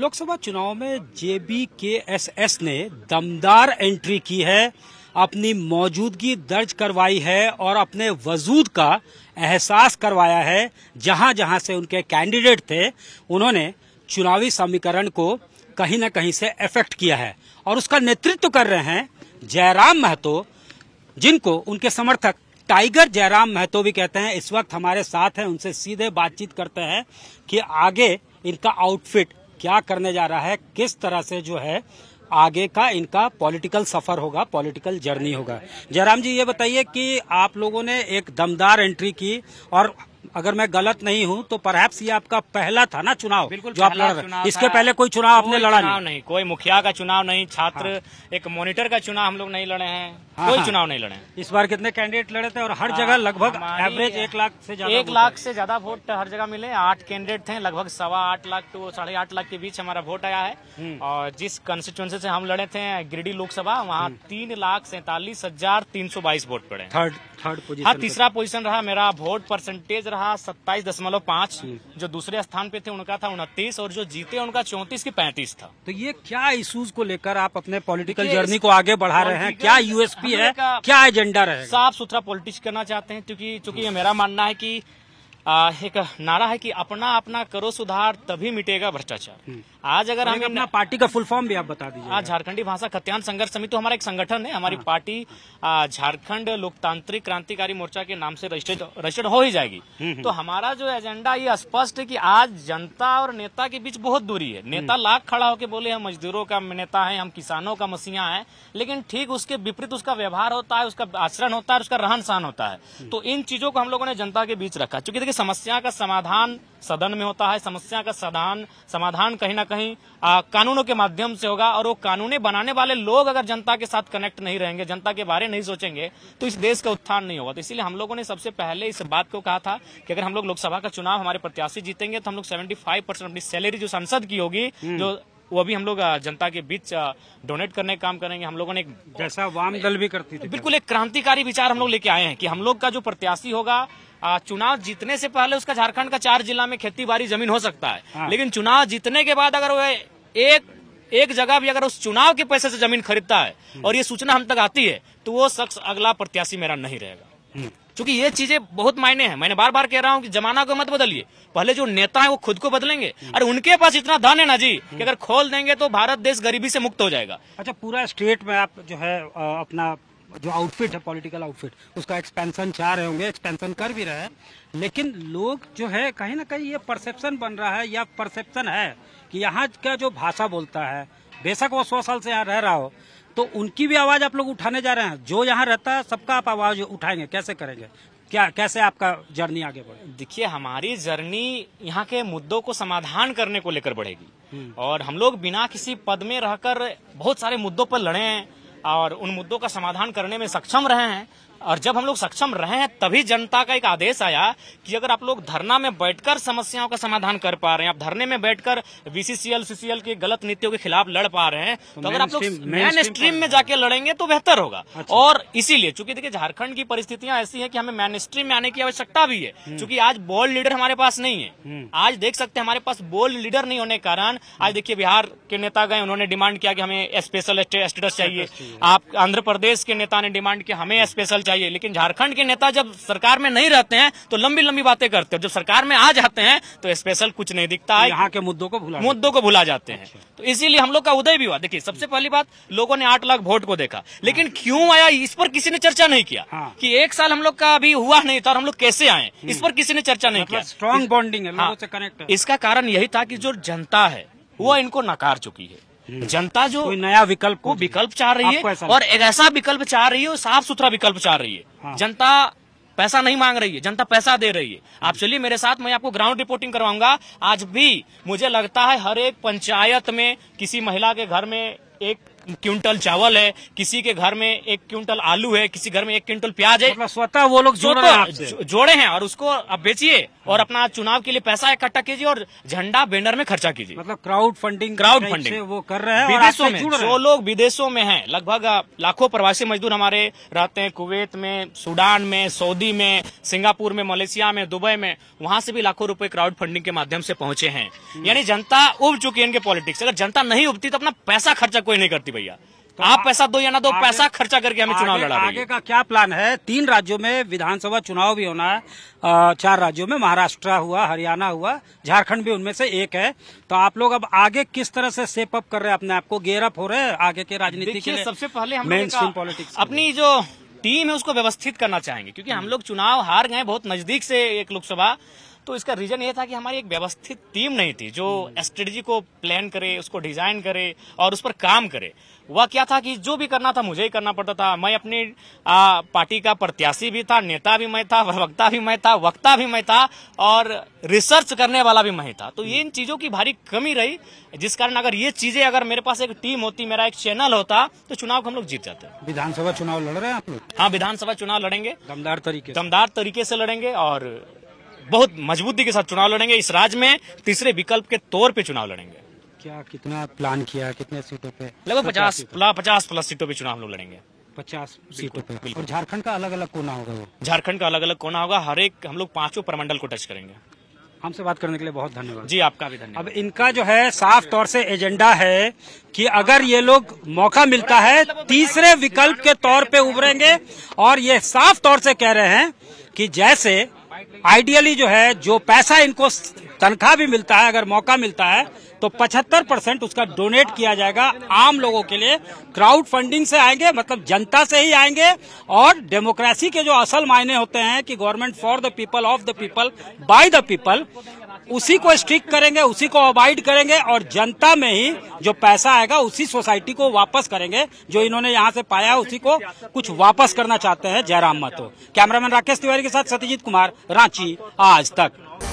लोकसभा चुनाव में जेबी के एस एस ने दमदार एंट्री की है अपनी मौजूदगी दर्ज करवाई है और अपने वजूद का एहसास करवाया है जहां जहां से उनके कैंडिडेट थे उन्होंने चुनावी समीकरण को कहीं ना कहीं से इफेक्ट किया है और उसका नेतृत्व कर रहे हैं जयराम महतो जिनको उनके समर्थक टाइगर जयराम महतो भी कहते हैं इस वक्त हमारे साथ हैं उनसे सीधे बातचीत करते हैं कि आगे इनका आउटफिट क्या करने जा रहा है किस तरह से जो है आगे का इनका पॉलिटिकल सफर होगा पॉलिटिकल जर्नी होगा जयराम जी ये बताइए कि आप लोगों ने एक दमदार एंट्री की और अगर मैं गलत नहीं हूँ तो परहैप्स ये आपका पहला था ना चुनाव बिल्कुल जो आप लड़ रहे इसके पहले कोई चुनाव आपने लड़ा नहीं।, नहीं कोई मुखिया का चुनाव नहीं छात्र हाँ। एक मॉनिटर का चुनाव हम लोग नहीं लड़े हैं हाँ, कोई हाँ। चुनाव नहीं लड़े इस बार कितने कैंडिडेट लड़े थे और हर जगह हाँ, लगभग एवरेज एक लाख से ज्यादा एक लाख से ज्यादा वोट हर जगह मिले आठ कैंडिडेट थे लगभग सवा आठ लाख टू साढ़े आठ लाख के बीच हमारा वोट आया है हम्म। और जिस कंस्टिट्यूंसी से हम लड़े थे गिरडी लोकसभा वहाँ हम्म। तीन लाख सैतालीस हजार तीन सौ बाईस वोट पड़े थर्ड थर्ड पोजिशन हाँ तीसरा पोजिशन रहा मेरा वोट परसेंटेज रहा रहा सत्ताईस दशमलव पांच जो दूसरे स्थान पे थे उनका था उनतीस और जो जीते उनका चौंतीस की पैंतीस था तो ये क्या इश्यूज को लेकर आप अपने पॉलिटिकल जर्नी को आगे बढ़ा रहे हैं क्या यूएसपी है क्या एजेंडा रहे साफ सुथरा पॉलिटिक्स करना चाहते हैं क्योंकि चूंकि ये मेरा मानना है की एक नारा है कि अपना अपना करो सुधार तभी मिटेगा भ्रष्टाचार हम्म। आज अगर हम अपना पार्टी का फुल फॉर्म भी आप बता दीजिए आज झारखंडी भाषा खत्यान संघर्ष समिति तो हमारा एक संगठन है हमारी हाँ। पार्टी झारखंड लोकतांत्रिक क्रांतिकारी मोर्चा के नाम से रजिस्टर्ड हो ही जाएगी हम्म, हम्म। तो हमारा जो एजेंडा ये स्पष्ट है की आज जनता और नेता के बीच बहुत दूरी है नेता हम्म। लाख खड़ा होकर बोले हम मजदूरों का नेता है हम किसानों का मसीहा है लेकिन ठीक उसके विपरीत उसका व्यवहार होता है उसका आचरण होता है उसका रहन सहन होता है तो इन चीजों को हम लोगों ने जनता के बीच रखा चूंकि देखिए समस्या का समाधान सदन में होता है समस्या का समाधान समाधान कहीं ना कहीं आ, कानूनों के माध्यम से होगा और वो कानूने बनाने वाले लोग अगर जनता के साथ कनेक्ट नहीं रहेंगे जनता के बारे नहीं सोचेंगे तो इस देश का उत्थान नहीं होगा तो इसीलिए हम लोगों ने सबसे पहले इस बात को कहा था कि अगर हम लोग लोकसभा का चुनाव हमारे प्रत्याशी जीतेंगे तो हम लोग सेवेंटी अपनी सैलरी जो संसद की होगी हम्म। जो वो भी हम लोग जनता के बीच डोनेट करने का काम करेंगे हम लोगों ने एक जैसा वाम दल भी करती थी बिल्कुल एक क्रांतिकारी विचार हम लोग लेके आए हैं कि हम लोग का जो प्रत्याशी होगा चुनाव जीतने से पहले उसका झारखंड का चार जिला में खेती बाड़ी जमीन हो सकता है हाँ। लेकिन चुनाव जीतने के बाद अगर वह एक एक जगह भी अगर उस चुनाव के पैसे से जमीन खरीदता है हम्म। और ये सूचना हम तक आती है तो वो शख्स अगला प्रत्याशी मेरा नहीं रहेगा हम्म। क्योंकि ये चीजें बहुत मायने हैं मैंने बार बार कह रहा हूँ कि जमाना को मत बदलिए पहले जो नेता है वो खुद को बदलेंगे और हम्म। उनके पास इतना धन है ना जी कि अगर खोल देंगे तो भारत देश गरीबी से मुक्त हो जाएगा अच्छा पूरा स्टेट में आप जो है अपना जो आउटफिट है पॉलिटिकल आउटफिट उसका एक्सपेंशन चाह रहे होंगे एक्सपेंशन कर भी रहे हैं लेकिन लोग जो है कहीं ना कहीं ये परसेप्शन बन रहा है या परसेप्शन है कि यहाँ का जो भाषा बोलता है बेशक वो सौ साल से यहाँ रह रहा हो तो उनकी भी आवाज़ आप लोग उठाने जा रहे हैं जो यहाँ रहता है सबका आप आवाज़ उठाएंगे कैसे करेंगे क्या कैसे आपका जर्नी आगे बढ़े देखिए हमारी जर्नी यहाँ के मुद्दों को समाधान करने को लेकर बढ़ेगी हम्म। और हम लोग बिना किसी पद में रहकर बहुत सारे मुद्दों पर लड़े हैं और उन मुद्दों का समाधान करने में सक्षम रहे हैं और जब हम लोग सक्षम रहे हैं तभी जनता का एक आदेश आया कि अगर आप लोग धरना में बैठकर समस्याओं का समाधान कर पा रहे हैं आप धरने में बैठकर बीसीसीएल सीसीएल की गलत नीतियों के खिलाफ लड़ पा रहे हैं तो, तो अगर आप लोग मेन स्ट्रीम में जाके लड़ेंगे तो बेहतर होगा अच्छा। और इसीलिए चूंकि देखिए झारखंड की परिस्थितियां ऐसी है कि हमें मेन स्ट्रीम में आने की आवश्यकता भी है हम्म। चूंकि आज बोल्ड लीडर हमारे पास नहीं है हम्म। आज देख सकते हमारे पास बोल्ड लीडर नहीं होने के कारण आज देखिये बिहार के नेता गए उन्होंने डिमांड किया कि हमें स्पेशल स्टेटस चाहिए आप आंध्र प्रदेश के नेता ने डिमांड किया हमें स्पेशल हम्म। चाहिए लेकिन झारखंड के नेता जब सरकार में नहीं रहते हैं तो लंबी लंबी बातें करते हैं जब सरकार में आ जाते हैं तो स्पेशल कुछ नहीं दिखता है तो यहाँ के मुद्दों को भुला मुद्दों को भुला जाते हैं अच्छा। तो इसीलिए हम लोग का उदय भी हुआ देखिए सबसे पहली बात लोगों ने आठ लाख वोट को देखा लेकिन हाँ। क्यों आया इस पर किसी ने चर्चा नहीं किया हाँ। कि एक साल हम लोग का अभी हुआ नहीं था और हम लोग कैसे आए हम्म। इस पर किसी ने चर्चा नहीं किया मतलब स्ट्रॉन्ग बॉन्डिंग है लोगों हाँ। से कनेक्ट इसका कारण यही था कि जो जनता है वो हम्म। इनको नकार चुकी है जनता जो कोई नया विकल्प को विकल्प चाह रही है और एक ऐसा विकल्प चाह रही है और साफ सुथरा विकल्प चाह रही है हाँ। जनता पैसा नहीं मांग रही है जनता पैसा दे रही है आप चलिए मेरे साथ मैं आपको ग्राउंड रिपोर्टिंग करवाऊंगा आज भी मुझे लगता है हर एक पंचायत में किसी महिला के घर में एक क्विंटल चावल है किसी के घर में एक क्विंटल आलू है किसी घर में एक क्विंटल प्याज है मतलब स्वतः वो लोग जोड़ तो जोड़े हैं और उसको आप बेचिए और अपना चुनाव के लिए पैसा इकट्ठा कीजिए और झंडा बैनर में खर्चा कीजिए मतलब क्राउड फंडिंग क्राउड फंडिंग वो कर रहे हैं विदेशों में जो लोग विदेशों में है लगभग लाखों प्रवासी मजदूर हमारे रहते हैं कुवैत में सूडान में सऊदी में सिंगापुर में मलेशिया में दुबई में वहां से भी लाखों रुपए क्राउड फंडिंग के माध्यम से पहुंचे हैं हम्म। यानी जनता उब चुकी है इनके पॉलिटिक्स अगर जनता नहीं उबती तो अपना पैसा खर्चा कोई नहीं करती भैया तो आप पैसा दो या ना दो पैसा खर्चा करके हमें चुनाव लड़ा आगे का क्या प्लान है तीन राज्यों में विधानसभा चुनाव भी होना है चार राज्यों में महाराष्ट्र हुआ हरियाणा हुआ झारखंड भी उनमें से एक है तो आप लोग अब आगे किस तरह से सेप अप कर रहे हैं अपने आप को गेयर अप हो रहे हैं आगे के राजनीति के सबसे पहले हम मेन स्ट्रीम पॉलिटिक्स अपनी जो टीम है उसको व्यवस्थित करना चाहेंगे क्योंकि हम हम्म। लोग चुनाव हार गए बहुत नजदीक से एक लोकसभा तो इसका रीजन ये था कि हमारी एक व्यवस्थित टीम नहीं थी जो स्ट्रेटजी हम्म। को प्लान करे उसको डिजाइन करे और उस पर काम करे वह क्या था कि जो भी करना था मुझे ही करना पड़ता था मैं अपनी आ, पार्टी का प्रत्याशी भी था नेता भी मैं था प्रवक्ता भी मैं था वक्ता भी मैं था और रिसर्च करने वाला भी मैं था तो ये हम्म। इन चीजों की भारी कमी रही जिस कारण अगर ये चीजें अगर मेरे पास एक टीम होती मेरा एक चैनल होता तो चुनाव को हम लोग जीत जाते विधानसभा चुनाव लड़ रहे हैं आप लोग हाँ विधानसभा चुनाव लड़ेंगे दमदार तरीके दमदार तरीके से लड़ेंगे और बहुत मजबूती के साथ चुनाव लड़ेंगे इस राज्य में तीसरे विकल्प के तौर पे चुनाव लड़ेंगे क्या कितना प्लान किया कितने सीटों पे लगभग पचास पचास प्लस सीटों पे चुनाव हम लोग लड़ेंगे पचास सीटों पे और झारखंड का अलग अलग कोना होगा वो झारखंड का अलग अलग कोना होगा हर एक हम लोग पांचों प्रमंडल को टच करेंगे हमसे बात करने के लिए बहुत धन्यवाद जी आपका भी धन्यवाद अब इनका जो है साफ तौर से एजेंडा है कि अगर ये लोग मौका मिलता है तीसरे विकल्प के तौर पे उभरेंगे और ये साफ तौर से कह रहे हैं कि जैसे आइडियली जो है जो पैसा इनको तनख्वाह भी मिलता है अगर मौका मिलता है तो 75 परसेंट उसका डोनेट किया जाएगा आम लोगों के लिए क्राउड फंडिंग से आएंगे मतलब जनता से ही आएंगे और डेमोक्रेसी के जो असल मायने होते हैं कि government for the people of the people by the people उसी को स्ट्रिक करेंगे उसी को अवॉइड करेंगे और जनता में ही जो पैसा आएगा उसी सोसाइटी को वापस करेंगे जो इन्होंने यहाँ से पाया उसी को कुछ वापस करना चाहते हैं जयराम महतो कैमरामैन राकेश तिवारी के साथ सत्यजीत कुमार रांची आज तक